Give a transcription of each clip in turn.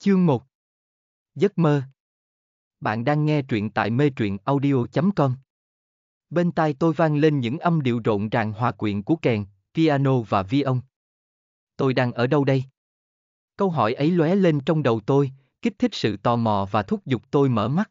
Chương 1 Giấc mơ Bạn đang nghe truyện tại mê truyện audio.com Bên tai tôi vang lên những âm điệu rộn ràng hòa quyện của kèn, piano và vi ông. Tôi đang ở đâu đây? Câu hỏi ấy lóe lên trong đầu tôi, kích thích sự tò mò và thúc giục tôi mở mắt.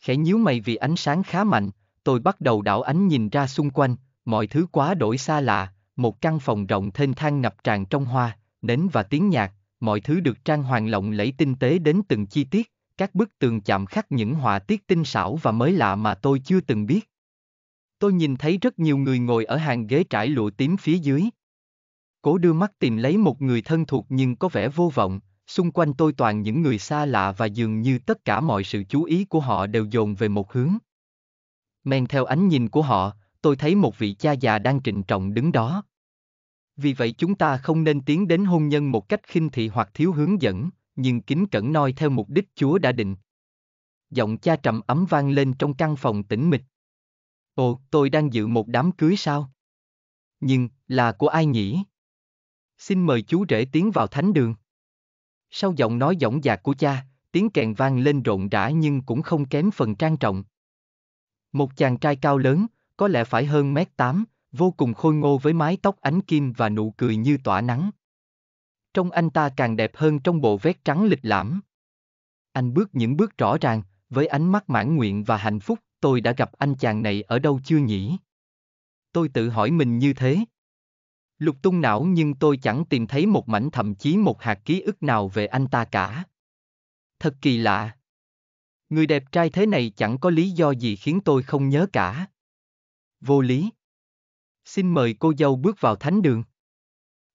Khẽ nhíu mày vì ánh sáng khá mạnh, tôi bắt đầu đảo ánh nhìn ra xung quanh, mọi thứ quá đổi xa lạ, một căn phòng rộng thênh thang ngập tràn trong hoa, nến và tiếng nhạc, mọi thứ được trang hoàng lộng lẫy tinh tế đến từng chi tiết, các bức tường chạm khắc những họa tiết tinh xảo và mới lạ mà tôi chưa từng biết. Tôi nhìn thấy rất nhiều người ngồi ở hàng ghế trải lụa tím phía dưới. Cố đưa mắt tìm lấy một người thân thuộc nhưng có vẻ vô vọng, xung quanh tôi toàn những người xa lạ và dường như tất cả mọi sự chú ý của họ đều dồn về một hướng. Men theo ánh nhìn của họ, tôi thấy một vị cha già đang trịnh trọng đứng đó. Vì vậy chúng ta không nên tiến đến hôn nhân một cách khinh thị hoặc thiếu hướng dẫn, nhưng kính cẩn noi theo mục đích Chúa đã định. Giọng cha trầm ấm vang lên trong căn phòng tĩnh mịch. Ồ, tôi đang dự một đám cưới sao? Nhưng, là của ai nhỉ? Xin mời chú rể tiến vào thánh đường. Sau giọng nói dõng dạc của cha, tiếng kèn vang lên rộn rã nhưng cũng không kém phần trang trọng. Một chàng trai cao lớn, có lẽ phải hơn mét tám, vô cùng khôi ngô với mái tóc ánh kim và nụ cười như tỏa nắng. Trong anh ta càng đẹp hơn trong bộ vest trắng lịch lãm. Anh bước những bước rõ ràng, với ánh mắt mãn nguyện và hạnh phúc, tôi đã gặp anh chàng này ở đâu chưa nhỉ? Tôi tự hỏi mình như thế. Lục tung não nhưng tôi chẳng tìm thấy một mảnh thậm chí một hạt ký ức nào về anh ta cả. Thật kỳ lạ. Người đẹp trai thế này chẳng có lý do gì khiến tôi không nhớ cả. Vô lý. Xin mời cô dâu bước vào thánh đường.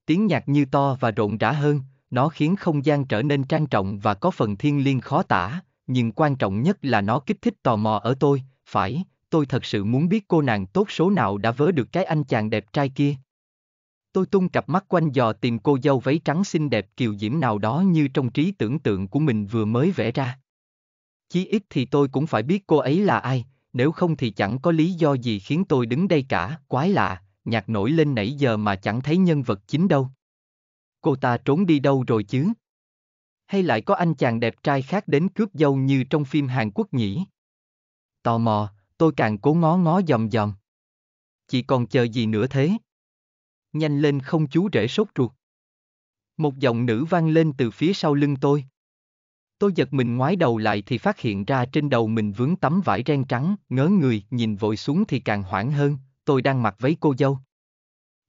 Tiếng nhạc như to và rộn rã hơn, nó khiến không gian trở nên trang trọng và có phần thiên liêng khó tả, nhưng quan trọng nhất là nó kích thích tò mò ở tôi, phải, tôi thật sự muốn biết cô nàng tốt số nào đã vớ được cái anh chàng đẹp trai kia. Tôi tung cặp mắt quanh dò tìm cô dâu váy trắng xinh đẹp kiều diễm nào đó như trong trí tưởng tượng của mình vừa mới vẽ ra. Chí ít thì tôi cũng phải biết cô ấy là ai, nếu không thì chẳng có lý do gì khiến tôi đứng đây cả, quái lạ, nhạc nổi lên nãy giờ mà chẳng thấy nhân vật chính đâu. Cô ta trốn đi đâu rồi chứ? Hay lại có anh chàng đẹp trai khác đến cướp dâu như trong phim Hàn Quốc nhỉ? Tò mò, tôi càng cố ngó ngó dòm dòm. Chỉ còn chờ gì nữa thế? Nhanh lên không chú rể sốt ruột. Một giọng nữ vang lên từ phía sau lưng tôi. Tôi giật mình ngoái đầu lại thì phát hiện ra trên đầu mình vướng tấm vải ren trắng, ngớ người, nhìn vội xuống thì càng hoảng hơn, tôi đang mặc váy cô dâu.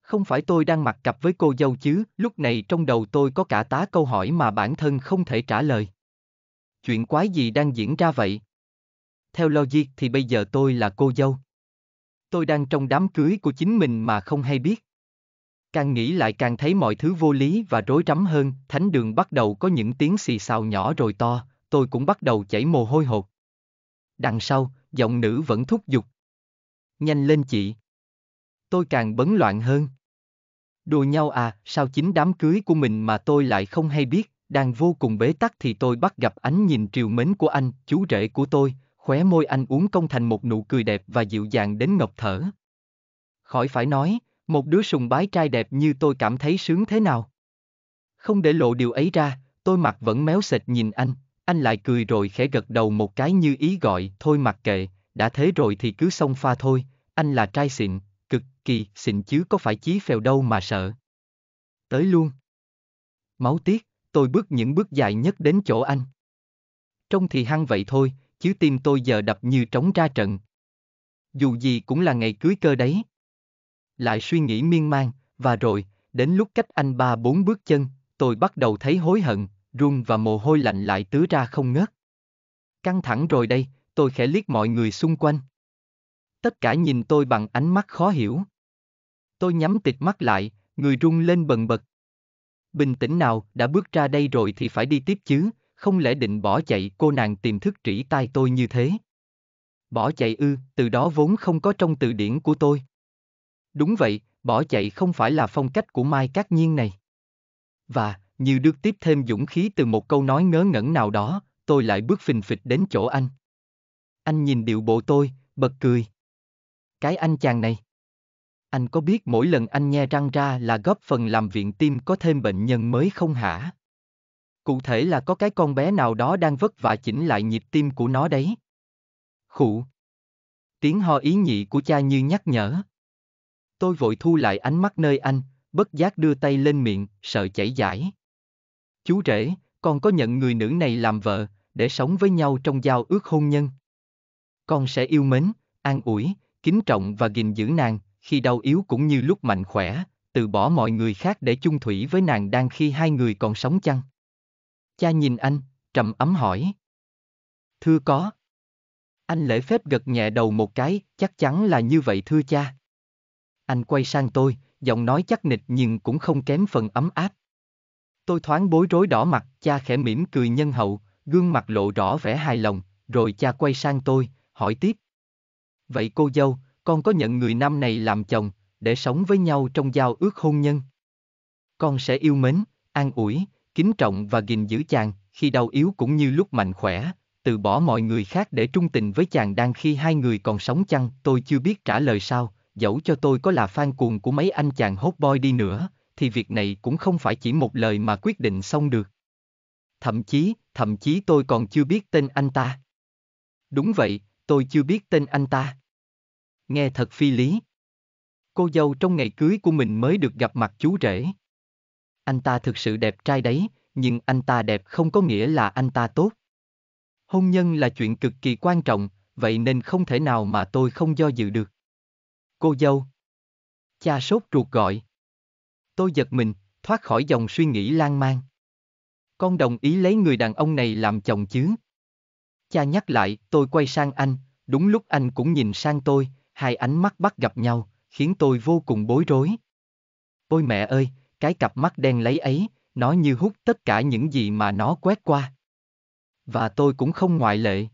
Không phải tôi đang mặc cặp với cô dâu chứ, lúc này trong đầu tôi có cả tá câu hỏi mà bản thân không thể trả lời. Chuyện quái gì đang diễn ra vậy? Theo logic thì bây giờ tôi là cô dâu. Tôi đang trong đám cưới của chính mình mà không hay biết. Càng nghĩ lại càng thấy mọi thứ vô lý và rối rắm hơn, thánh đường bắt đầu có những tiếng xì xào nhỏ rồi to, tôi cũng bắt đầu chảy mồ hôi hột. Đằng sau, giọng nữ vẫn thúc giục. Nhanh lên chị tôi càng bấn loạn hơn. Đùa nhau à, sao chính đám cưới của mình mà tôi lại không hay biết, đang vô cùng bế tắc thì tôi bắt gặp ánh nhìn triều mến của anh, chú rể của tôi, khóe môi anh uống công thành một nụ cười đẹp và dịu dàng đến ngọc thở. Khỏi phải nói, một đứa sùng bái trai đẹp như tôi cảm thấy sướng thế nào. Không để lộ điều ấy ra, tôi mặt vẫn méo sệt nhìn anh, anh lại cười rồi khẽ gật đầu một cái như ý gọi, thôi mặc kệ, đã thế rồi thì cứ xông pha thôi, anh là trai xịn, Cực kỳ xịn chứ có phải chí phèo đâu mà sợ. Tới luôn. Máu tiết tôi bước những bước dài nhất đến chỗ anh. Trông thì hăng vậy thôi, chứ tim tôi giờ đập như trống ra trận. Dù gì cũng là ngày cưới cơ đấy. Lại suy nghĩ miên man, và rồi, đến lúc cách anh ba bốn bước chân, tôi bắt đầu thấy hối hận, run và mồ hôi lạnh lại tứa ra không ngớt. Căng thẳng rồi đây, tôi khẽ liếc mọi người xung quanh. Tất cả nhìn tôi bằng ánh mắt khó hiểu. Tôi nhắm tịt mắt lại, người rung lên bần bật. Bình tĩnh nào, đã bước ra đây rồi thì phải đi tiếp chứ, không lẽ định bỏ chạy cô nàng tìm thức trĩ tai tôi như thế. Bỏ chạy ư, từ đó vốn không có trong từ điển của tôi. Đúng vậy, bỏ chạy không phải là phong cách của Mai Cát Nhiên này. Và, như được tiếp thêm dũng khí từ một câu nói ngớ ngẩn nào đó, tôi lại bước phình phịch đến chỗ anh. Anh nhìn điệu bộ tôi, bật cười. Cái anh chàng này. Anh có biết mỗi lần anh nhe răng ra là góp phần làm viện tim có thêm bệnh nhân mới không hả? Cụ thể là có cái con bé nào đó đang vất vả chỉnh lại nhịp tim của nó đấy. Khụ. Tiếng ho ý nhị của cha như nhắc nhở. Tôi vội thu lại ánh mắt nơi anh, bất giác đưa tay lên miệng, sợ chảy giải. Chú rể, con có nhận người nữ này làm vợ, để sống với nhau trong giao ước hôn nhân. Con sẽ yêu mến, an ủi, kính trọng và gìn giữ nàng, khi đau yếu cũng như lúc mạnh khỏe, từ bỏ mọi người khác để chung thủy với nàng đang khi hai người còn sống chăng? Cha nhìn anh, trầm ấm hỏi. Thưa có. Anh lễ phép gật nhẹ đầu một cái, chắc chắn là như vậy thưa cha. Anh quay sang tôi, giọng nói chắc nịch nhưng cũng không kém phần ấm áp. Tôi thoáng bối rối đỏ mặt, cha khẽ mỉm cười nhân hậu, gương mặt lộ rõ vẻ hài lòng, rồi cha quay sang tôi, hỏi tiếp, Vậy cô dâu, con có nhận người nam này làm chồng, để sống với nhau trong giao ước hôn nhân? Con sẽ yêu mến, an ủi, kính trọng và gìn giữ chàng, khi đau yếu cũng như lúc mạnh khỏe, từ bỏ mọi người khác để trung tình với chàng đang khi hai người còn sống chăng, tôi chưa biết trả lời sao, dẫu cho tôi có là fan cuồng của mấy anh chàng hốt boy đi nữa, thì việc này cũng không phải chỉ một lời mà quyết định xong được. Thậm chí, thậm chí tôi còn chưa biết tên anh ta. Đúng vậy, tôi chưa biết tên anh ta. Nghe thật phi lý. Cô dâu trong ngày cưới của mình mới được gặp mặt chú rể. Anh ta thực sự đẹp trai đấy, nhưng anh ta đẹp không có nghĩa là anh ta tốt. Hôn nhân là chuyện cực kỳ quan trọng, vậy nên không thể nào mà tôi không do dự được. Cô dâu. Cha sốt ruột gọi. Tôi giật mình, thoát khỏi dòng suy nghĩ lan man. Con đồng ý lấy người đàn ông này làm chồng chứ? Cha nhắc lại, tôi quay sang anh, đúng lúc anh cũng nhìn sang tôi, hai ánh mắt bắt gặp nhau, khiến tôi vô cùng bối rối. Ôi mẹ ơi, cái cặp mắt đen lấy ấy, nó như hút tất cả những gì mà nó quét qua. Và tôi cũng không ngoại lệ.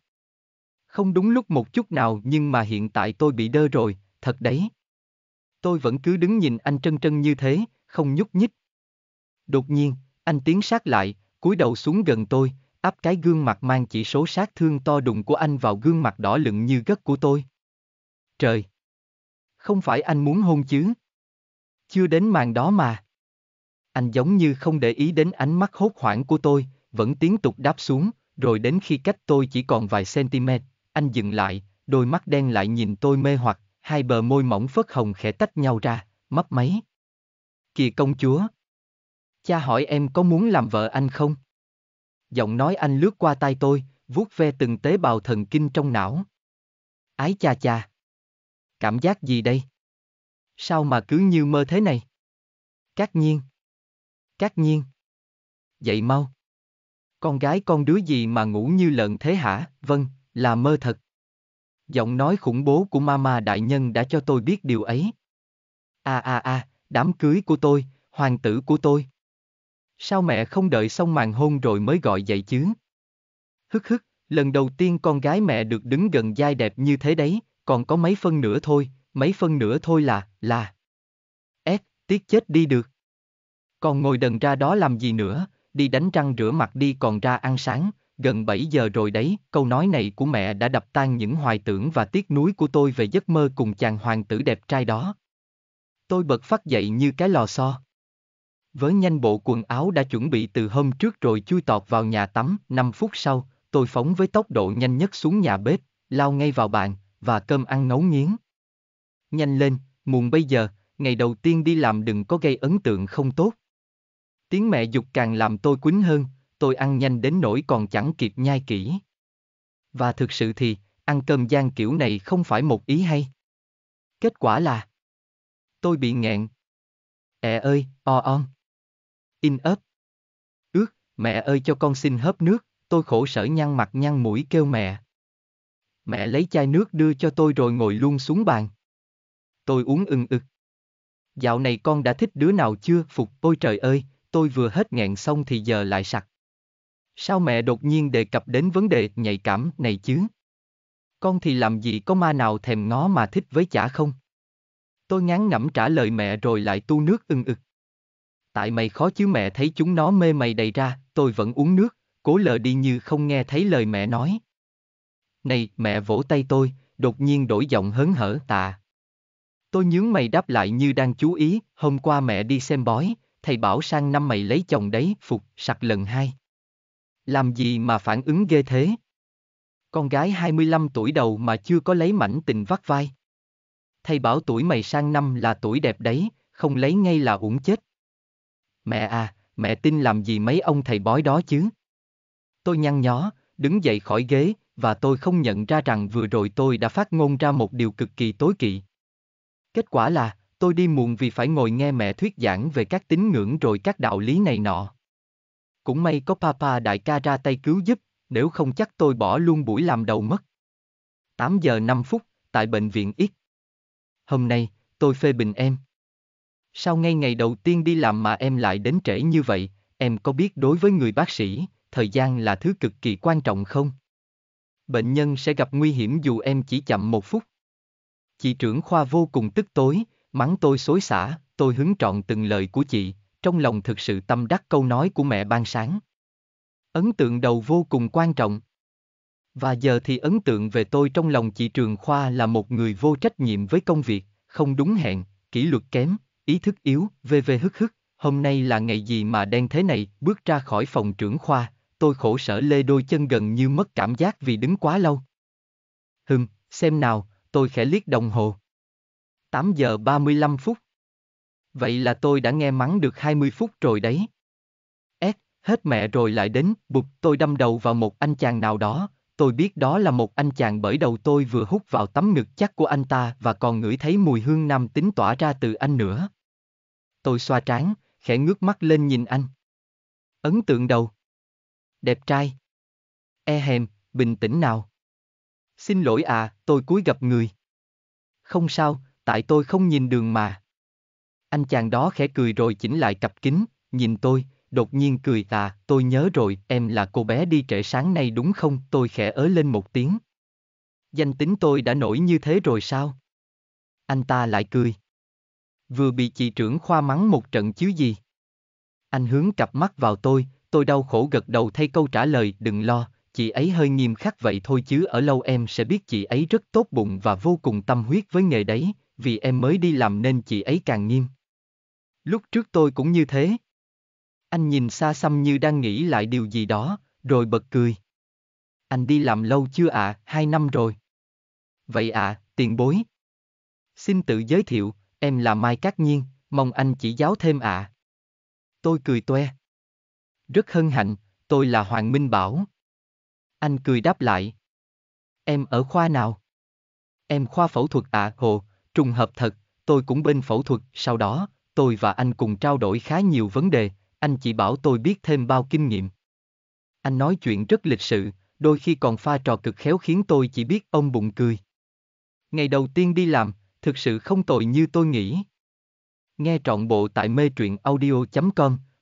Không đúng lúc một chút nào nhưng mà hiện tại tôi bị đơ rồi, thật đấy. Tôi vẫn cứ đứng nhìn anh trân trân như thế, không nhúc nhích. Đột nhiên, anh tiến sát lại, cúi đầu xuống gần tôi, áp cái gương mặt mang chỉ số sát thương to đùng của anh vào gương mặt đỏ lựng như gất của tôi trời. Không phải anh muốn hôn chứ? Chưa đến màn đó mà. Anh giống như không để ý đến ánh mắt hốt hoảng của tôi, vẫn tiếp tục đáp xuống, rồi đến khi cách tôi chỉ còn vài centimet, anh dừng lại, đôi mắt đen lại nhìn tôi mê hoặc, hai bờ môi mỏng phớt hồng khẽ tách nhau ra, mấp máy. Kìa công chúa! Cha hỏi em có muốn làm vợ anh không? Giọng nói anh lướt qua tay tôi, vuốt ve từng tế bào thần kinh trong não. Ái cha cha! Cảm giác gì đây? Sao mà cứ như mơ thế này? Cát nhiên. Cát nhiên. Dậy mau. Con gái con đứa gì mà ngủ như lợn thế hả? Vâng, là mơ thật. Giọng nói khủng bố của mama đại nhân đã cho tôi biết điều ấy. a a a, đám cưới của tôi, hoàng tử của tôi. Sao mẹ không đợi xong màn hôn rồi mới gọi dậy chứ? Hức hức, lần đầu tiên con gái mẹ được đứng gần giai đẹp như thế đấy, còn có mấy phân nữa thôi, mấy phân nữa thôi là, là. Ép, tiếc chết đi được. Còn ngồi đần ra đó làm gì nữa, đi đánh răng rửa mặt đi còn ra ăn sáng, gần 7 giờ rồi đấy, câu nói này của mẹ đã đập tan những hoài tưởng và tiếc nuối của tôi về giấc mơ cùng chàng hoàng tử đẹp trai đó. Tôi bật phát dậy như cái lò xo. Với nhanh bộ quần áo đã chuẩn bị từ hôm trước rồi chui tọt vào nhà tắm, 5 phút sau, tôi phóng với tốc độ nhanh nhất xuống nhà bếp, lao ngay vào bàn, và cơm ăn nấu nghiến. Nhanh lên, muộn bây giờ, ngày đầu tiên đi làm đừng có gây ấn tượng không tốt. Tiếng mẹ dục càng làm tôi quýnh hơn, tôi ăn nhanh đến nỗi còn chẳng kịp nhai kỹ. Và thực sự thì, ăn cơm gian kiểu này không phải một ý hay. Kết quả là Tôi bị nghẹn. Ẹ ơi, o on. In ấp. Ước, mẹ ơi cho con xin hớp nước, tôi khổ sở nhăn mặt nhăn mũi kêu mẹ mẹ lấy chai nước đưa cho tôi rồi ngồi luôn xuống bàn. Tôi uống ưng ực. Dạo này con đã thích đứa nào chưa? Phục, ôi trời ơi, tôi vừa hết nghẹn xong thì giờ lại sặc. Sao mẹ đột nhiên đề cập đến vấn đề nhạy cảm này chứ? Con thì làm gì có ma nào thèm ngó mà thích với chả không? Tôi ngán ngẩm trả lời mẹ rồi lại tu nước ưng ực. Tại mày khó chứ mẹ thấy chúng nó mê mày đầy ra, tôi vẫn uống nước, cố lờ đi như không nghe thấy lời mẹ nói. Này, mẹ vỗ tay tôi, đột nhiên đổi giọng hớn hở tạ. Tôi nhướng mày đáp lại như đang chú ý, hôm qua mẹ đi xem bói, thầy bảo sang năm mày lấy chồng đấy, phục, sặc lần hai. Làm gì mà phản ứng ghê thế? Con gái 25 tuổi đầu mà chưa có lấy mảnh tình vắt vai. Thầy bảo tuổi mày sang năm là tuổi đẹp đấy, không lấy ngay là uổng chết. Mẹ à, mẹ tin làm gì mấy ông thầy bói đó chứ? Tôi nhăn nhó, đứng dậy khỏi ghế, và tôi không nhận ra rằng vừa rồi tôi đã phát ngôn ra một điều cực kỳ tối kỵ. Kết quả là, tôi đi muộn vì phải ngồi nghe mẹ thuyết giảng về các tín ngưỡng rồi các đạo lý này nọ. Cũng may có papa đại ca ra tay cứu giúp, nếu không chắc tôi bỏ luôn buổi làm đầu mất. 8 giờ 5 phút, tại bệnh viện X. Hôm nay, tôi phê bình em. Sao ngay ngày đầu tiên đi làm mà em lại đến trễ như vậy, em có biết đối với người bác sĩ, thời gian là thứ cực kỳ quan trọng không? bệnh nhân sẽ gặp nguy hiểm dù em chỉ chậm một phút. Chị trưởng khoa vô cùng tức tối, mắng tôi xối xả, tôi hứng trọn từng lời của chị, trong lòng thực sự tâm đắc câu nói của mẹ ban sáng. Ấn tượng đầu vô cùng quan trọng. Và giờ thì ấn tượng về tôi trong lòng chị Trường Khoa là một người vô trách nhiệm với công việc, không đúng hẹn, kỷ luật kém, ý thức yếu, vv hức hức, hôm nay là ngày gì mà đen thế này, bước ra khỏi phòng trưởng khoa, tôi khổ sở lê đôi chân gần như mất cảm giác vì đứng quá lâu. Hừm, xem nào, tôi khẽ liếc đồng hồ. 8 giờ 35 phút. Vậy là tôi đã nghe mắng được 20 phút rồi đấy. Ad, hết mẹ rồi lại đến, bụt tôi đâm đầu vào một anh chàng nào đó, tôi biết đó là một anh chàng bởi đầu tôi vừa hút vào tấm ngực chắc của anh ta và còn ngửi thấy mùi hương nam tính tỏa ra từ anh nữa. Tôi xoa trán, khẽ ngước mắt lên nhìn anh. Ấn tượng đầu. Đẹp trai. E hèm, bình tĩnh nào. Xin lỗi à, tôi cúi gặp người. Không sao, tại tôi không nhìn đường mà. Anh chàng đó khẽ cười rồi chỉnh lại cặp kính, nhìn tôi, đột nhiên cười à, tôi nhớ rồi, em là cô bé đi trễ sáng nay đúng không? Tôi khẽ ớ lên một tiếng. Danh tính tôi đã nổi như thế rồi sao? Anh ta lại cười. Vừa bị chị trưởng khoa mắng một trận chứ gì. Anh hướng cặp mắt vào tôi, Tôi đau khổ gật đầu thay câu trả lời đừng lo, chị ấy hơi nghiêm khắc vậy thôi chứ ở lâu em sẽ biết chị ấy rất tốt bụng và vô cùng tâm huyết với nghề đấy, vì em mới đi làm nên chị ấy càng nghiêm. Lúc trước tôi cũng như thế. Anh nhìn xa xăm như đang nghĩ lại điều gì đó, rồi bật cười. Anh đi làm lâu chưa ạ, à? hai năm rồi. Vậy ạ, à, tiền bối. Xin tự giới thiệu, em là Mai Cát Nhiên, mong anh chỉ giáo thêm ạ. À. Tôi cười toe. Rất hân hạnh, tôi là Hoàng Minh Bảo. Anh cười đáp lại. Em ở khoa nào? Em khoa phẫu thuật ạ, à, hồ, trùng hợp thật, tôi cũng bên phẫu thuật, sau đó, tôi và anh cùng trao đổi khá nhiều vấn đề, anh chỉ bảo tôi biết thêm bao kinh nghiệm. Anh nói chuyện rất lịch sự, đôi khi còn pha trò cực khéo khiến tôi chỉ biết ông bụng cười. Ngày đầu tiên đi làm, thực sự không tội như tôi nghĩ. Nghe trọn bộ tại mê truyện audio.com